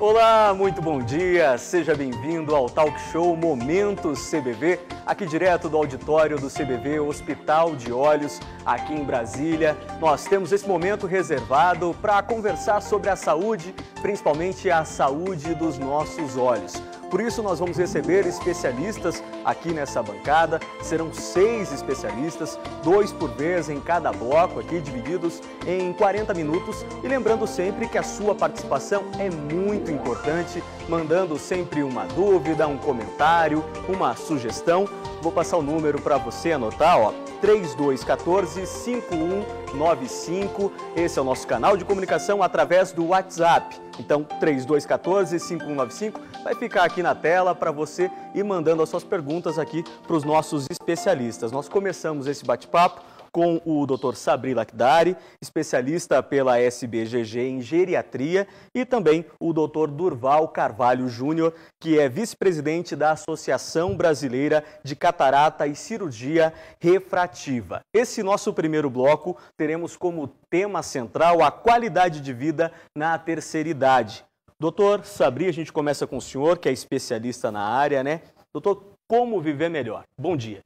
Olá, muito bom dia. Seja bem-vindo ao Talk Show Momento CBV, aqui direto do auditório do CBV Hospital de Olhos, aqui em Brasília. Nós temos esse momento reservado para conversar sobre a saúde, principalmente a saúde dos nossos olhos. Por isso, nós vamos receber especialistas aqui nessa bancada. Serão seis especialistas, dois por vez em cada bloco, aqui divididos em 40 minutos. E lembrando sempre que a sua participação é muito importante, mandando sempre uma dúvida, um comentário, uma sugestão. Vou passar o número para você anotar, ó, 3214 5195. Esse é o nosso canal de comunicação através do WhatsApp. Então, 3214 5195 vai ficar aqui na tela para você ir mandando as suas perguntas aqui para os nossos especialistas. Nós começamos esse bate-papo com o Dr. Sabri Lakdari, especialista pela SBGG em geriatria, e também o Dr. Durval Carvalho Júnior, que é vice-presidente da Associação Brasileira de Catarata e Cirurgia Refrativa. Esse nosso primeiro bloco teremos como tema central a qualidade de vida na terceira idade. Doutor Sabri, a gente começa com o senhor, que é especialista na área, né? Doutor, como viver melhor? Bom dia.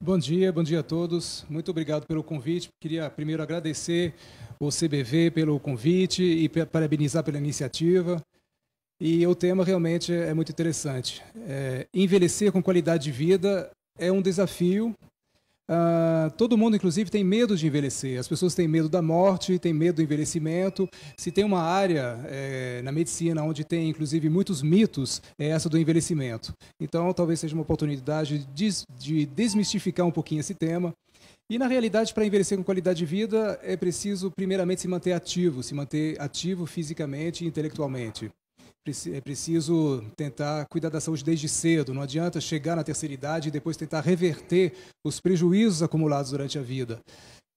Bom dia, bom dia a todos. Muito obrigado pelo convite. Queria primeiro agradecer o CBV pelo convite e parabenizar pela iniciativa. E o tema realmente é muito interessante. É, envelhecer com qualidade de vida é um desafio Uh, todo mundo, inclusive, tem medo de envelhecer. As pessoas têm medo da morte, têm medo do envelhecimento. Se tem uma área é, na medicina onde tem, inclusive, muitos mitos, é essa do envelhecimento. Então, talvez seja uma oportunidade de, de desmistificar um pouquinho esse tema. E, na realidade, para envelhecer com qualidade de vida, é preciso, primeiramente, se manter ativo, se manter ativo fisicamente e intelectualmente é preciso tentar cuidar da saúde desde cedo. Não adianta chegar na terceira idade e depois tentar reverter os prejuízos acumulados durante a vida.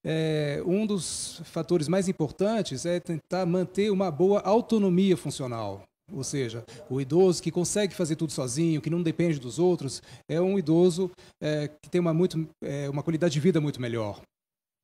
É, um dos fatores mais importantes é tentar manter uma boa autonomia funcional. Ou seja, o idoso que consegue fazer tudo sozinho, que não depende dos outros, é um idoso é, que tem uma, muito, é, uma qualidade de vida muito melhor.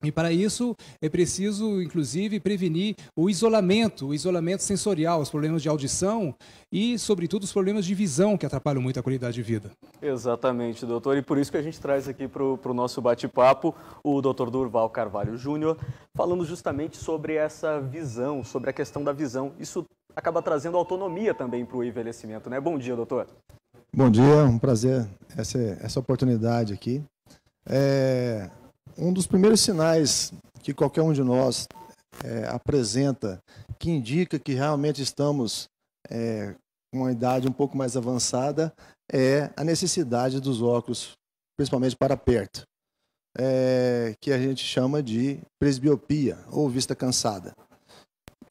E para isso é preciso, inclusive, prevenir o isolamento, o isolamento sensorial, os problemas de audição e, sobretudo, os problemas de visão que atrapalham muito a qualidade de vida. Exatamente, doutor. E por isso que a gente traz aqui para o nosso bate-papo o doutor Durval Carvalho Júnior, falando justamente sobre essa visão, sobre a questão da visão. Isso acaba trazendo autonomia também para o envelhecimento, né? Bom dia, doutor. Bom dia, um prazer essa, essa oportunidade aqui. É, um dos primeiros sinais que qualquer um de nós é, apresenta, que indica que realmente estamos é, com uma idade um pouco mais avançada, é a necessidade dos óculos, principalmente para perto, é, que a gente chama de presbiopia ou vista cansada.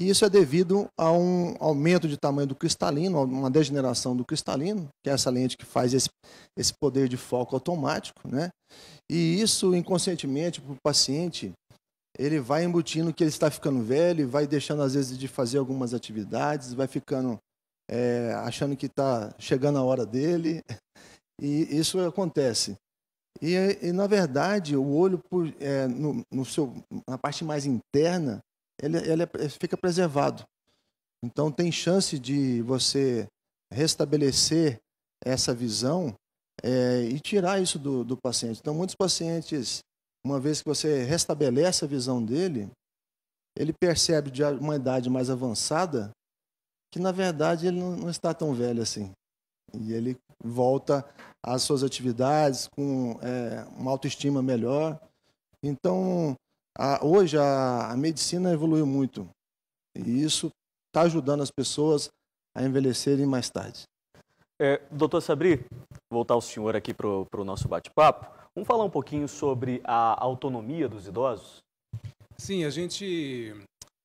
E isso é devido a um aumento de tamanho do cristalino, uma degeneração do cristalino, que é essa lente que faz esse, esse poder de foco automático, né? E isso inconscientemente para o paciente, ele vai embutindo que ele está ficando velho, vai deixando às vezes de fazer algumas atividades, vai ficando é, achando que está chegando a hora dele, e isso acontece. E, e na verdade, o olho, por, é, no, no seu, na parte mais interna, ele, é, ele fica preservado. Então, tem chance de você restabelecer essa visão é, e tirar isso do, do paciente. Então, muitos pacientes, uma vez que você restabelece a visão dele, ele percebe de uma idade mais avançada que, na verdade, ele não, não está tão velho assim. E ele volta às suas atividades com é, uma autoestima melhor. Então, a, hoje a, a medicina evoluiu muito. E isso está ajudando as pessoas a envelhecerem mais tarde. É, doutor Sabri, voltar o senhor aqui para o nosso bate-papo. Vamos falar um pouquinho sobre a autonomia dos idosos? Sim, a gente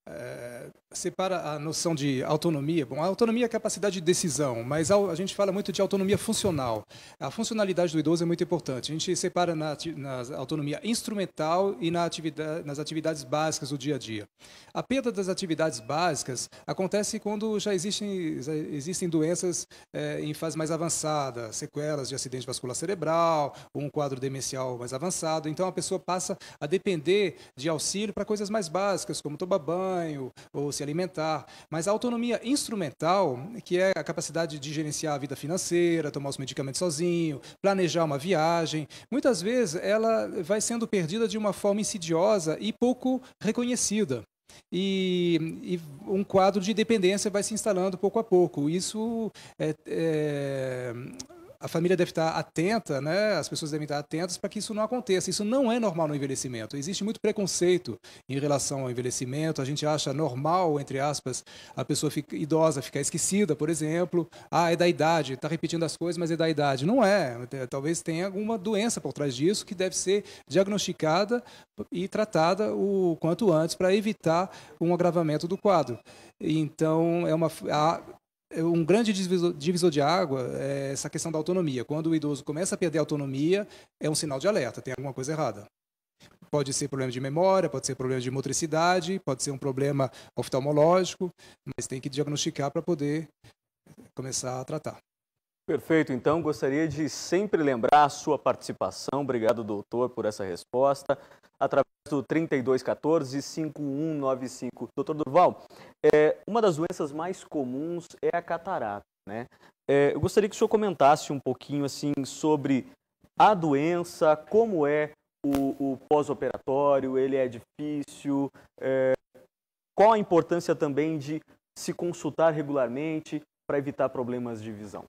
é, separa a noção de autonomia. Bom, a autonomia é a capacidade de decisão, mas a gente fala muito de autonomia funcional. A funcionalidade do idoso é muito importante. A gente separa na, na autonomia instrumental e na atividade, nas atividades básicas do dia a dia. A perda das atividades básicas acontece quando já existem, já existem doenças é, em fase mais avançada, sequelas de acidente vascular cerebral, um quadro demencial mais avançado. Então a pessoa passa a depender de auxílio para coisas mais básicas, como tomar banho ou se alimentar, mas a autonomia instrumental, que é a capacidade de gerenciar a vida financeira, tomar os medicamentos sozinho, planejar uma viagem, muitas vezes ela vai sendo perdida de uma forma insidiosa e pouco reconhecida. E, e, um quadro de dependência vai se instalando pouco a pouco. Isso é, é, a família deve estar atenta, né? as pessoas devem estar atentas para que isso não aconteça. Isso não é normal no envelhecimento. Existe muito preconceito em relação ao envelhecimento. A gente acha normal, entre aspas, a pessoa fica, idosa ficar esquecida, por exemplo. Ah, é da idade, está repetindo as coisas, mas é da idade. Não é. é. Talvez tenha alguma doença por trás disso que deve ser diagnosticada e tratada o quanto antes para evitar um agravamento do quadro. Então, é uma. A, um grande divisor, de água é essa questão da autonomia. Quando o idoso começa a perder a autonomia, é um sinal de alerta, tem alguma coisa errada. Pode ser problema de memória, pode ser problema de motricidade, pode ser um problema oftalmológico, mas tem que diagnosticar para poder começar a tratar. Perfeito, então gostaria de sempre lembrar a sua participação. Obrigado, doutor, por essa resposta. Através 3214-5195. Doutor Durval, é, uma das doenças mais comuns é a catarata, né? É, eu gostaria que o senhor comentasse um pouquinho assim sobre a doença, como é o, o pós-operatório, ele é difícil, é, qual a importância também de se consultar regularmente para evitar problemas de visão?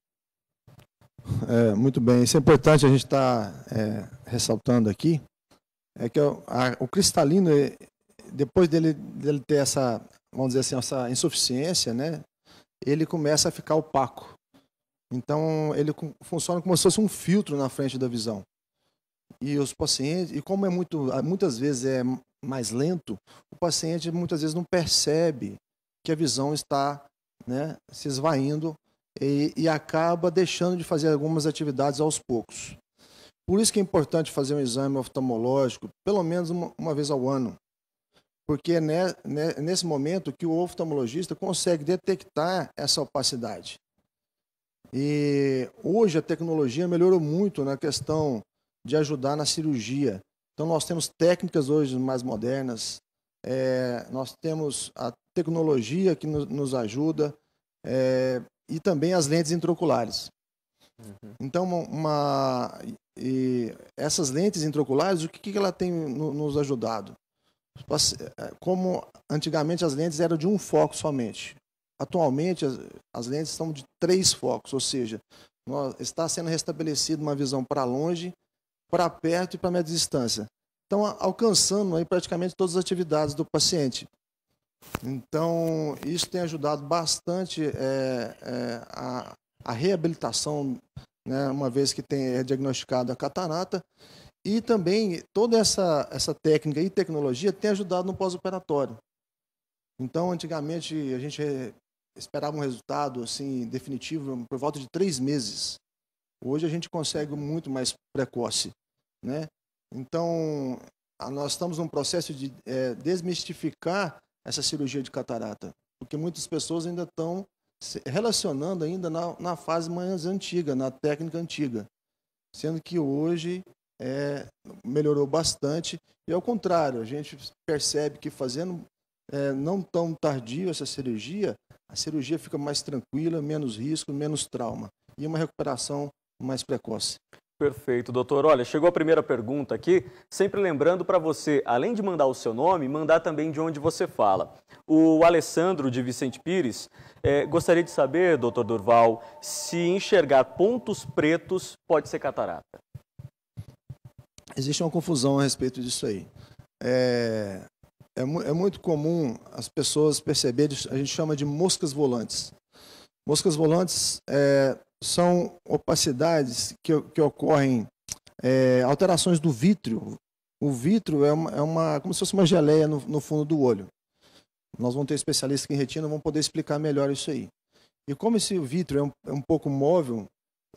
É, muito bem, isso é importante a gente estar tá, é, ressaltando aqui, é que o, a, o cristalino, é, depois dele, dele ter essa, vamos dizer assim, essa insuficiência, né? Ele começa a ficar opaco. Então, ele funciona como se fosse um filtro na frente da visão. E os pacientes, e como é muito, muitas vezes é mais lento, o paciente muitas vezes não percebe que a visão está né, se esvaindo e, e acaba deixando de fazer algumas atividades aos poucos. Por isso que é importante fazer um exame oftalmológico pelo menos uma, uma vez ao ano. Porque é né, né, nesse momento que o oftalmologista consegue detectar essa opacidade. E hoje a tecnologia melhorou muito na questão de ajudar na cirurgia. Então nós temos técnicas hoje mais modernas, é, nós temos a tecnologia que nos ajuda é, e também as lentes intraoculares. Uhum. Então uma, e essas lentes intraoculares o que, que ela tem no, nos ajudado? Eh, como antigamente as lentes eram de um foco somente. Atualmente as, as lentes são de três focos, ou seja, nós, está sendo restabelecida uma visão para longe, para perto e para média distância. Então, alcançando aí praticamente todas as atividades do paciente. Então, isso tem ajudado bastante é, é, a, a reabilitação né, uma vez que tem, é diagnosticado a catarata. E também toda essa, essa técnica e tecnologia tem ajudado no pós-operatório. Então, antigamente, a gente esperava um resultado assim definitivo por volta de três meses. Hoje a gente consegue muito mais precoce. Né? Então, nós estamos num processo de é, desmistificar essa cirurgia de catarata, porque muitas pessoas ainda estão relacionando ainda na, na fase mais antiga, na técnica antiga. Sendo que hoje é, melhorou bastante. E ao contrário, a gente percebe que fazendo é, não tão tardio essa cirurgia, a cirurgia fica mais tranquila, menos risco, menos trauma e uma recuperação mais precoce. Perfeito, doutor. Olha, chegou a primeira pergunta aqui. Sempre lembrando para você, além de mandar o seu nome, mandar também de onde você fala. O Alessandro de Vicente Pires eh, gostaria de saber, doutor Durval, se enxergar pontos pretos pode ser catarata. Existe uma confusão a respeito disso aí. É, é, é muito comum as pessoas perceberem, a gente chama de moscas volantes. Moscas volantes é, são opacidades que, que ocorrem, é, alterações do vítreo. O vítreo é uma, é uma, como se fosse uma geleia no, no fundo do olho. Nós vamos ter especialistas em retina, vão poder explicar melhor isso aí. E como esse vítreo é um, é um pouco móvel,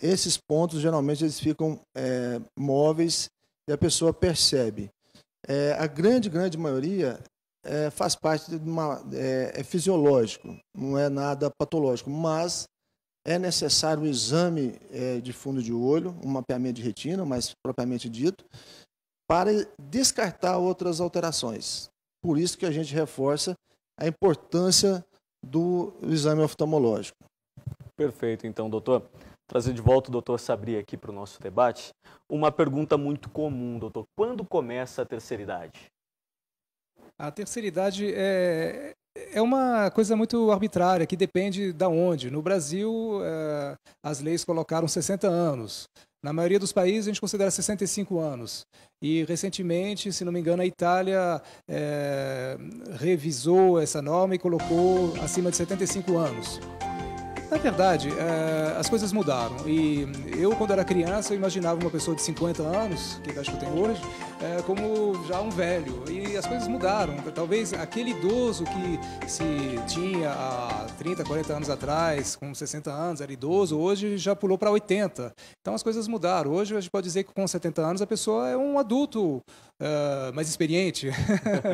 esses pontos geralmente eles ficam é, móveis e a pessoa percebe. É, a grande, grande maioria é, faz parte de uma. É, é fisiológico, não é nada patológico, mas é necessário o exame é, de fundo de olho, um mapeamento de retina, mais propriamente dito, para descartar outras alterações. Por isso que a gente reforça a importância do exame oftalmológico. Perfeito, então, doutor. Trazer de volta o doutor Sabri aqui para o nosso debate. Uma pergunta muito comum, doutor. Quando começa a terceira idade? A terceira idade é, é uma coisa muito arbitrária, que depende da de onde. No Brasil, é, as leis colocaram 60 anos. Na maioria dos países, a gente considera 65 anos. E, recentemente, se não me engano, a Itália é, revisou essa norma e colocou acima de 75 anos. Na verdade, é, as coisas mudaram. E eu, quando era criança, imaginava uma pessoa de 50 anos, que acho que eu tenho hoje, é, como já um velho. E as coisas mudaram. Talvez aquele idoso que se tinha há 30, 40 anos atrás, com 60 anos, era idoso, hoje já pulou para 80. Então as coisas mudaram. Hoje a gente pode dizer que com 70 anos a pessoa é um adulto uh, mais experiente.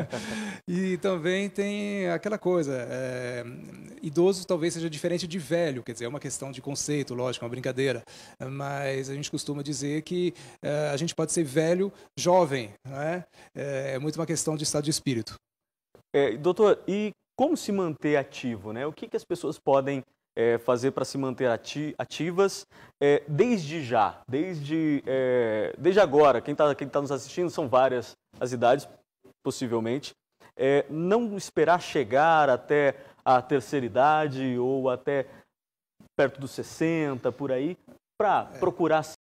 e também tem aquela coisa: é, idoso talvez seja diferente de velho, quer dizer, é uma questão de conceito, lógico, é uma brincadeira. Mas a gente costuma dizer que uh, a gente pode ser velho jovem. Né? Eh, é muito uma questão de estado de espírito. É, doutor, e como se manter ativo? Né? O que, que as pessoas podem é, fazer para se manter ati ativas é, desde já, desde, é, desde agora? Quem está quem tá nos assistindo são várias as idades, possivelmente. É, não esperar chegar até a terceira idade ou até perto dos 60, por aí, para é. procurar